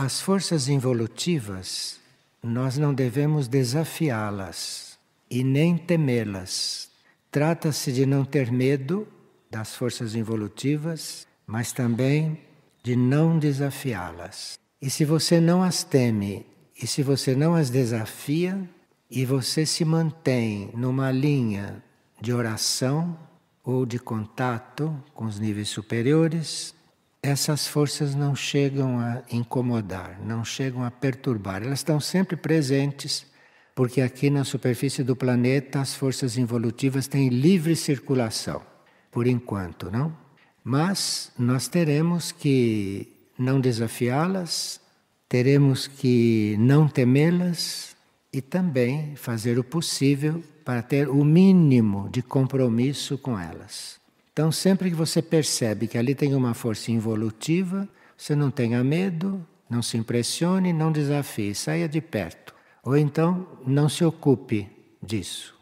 As forças involutivas, nós não devemos desafiá-las e nem temê-las. Trata-se de não ter medo das forças involutivas, mas também de não desafiá-las. E se você não as teme e se você não as desafia e você se mantém numa linha de oração ou de contato com os níveis superiores, essas forças não chegam a incomodar, não chegam a perturbar. Elas estão sempre presentes, porque aqui na superfície do planeta as forças involutivas têm livre circulação, por enquanto, não? Mas nós teremos que não desafiá-las, teremos que não temê-las e também fazer o possível para ter o mínimo de compromisso com elas. Então, sempre que você percebe que ali tem uma força involutiva, você não tenha medo, não se impressione, não desafie, saia de perto. Ou então, não se ocupe disso.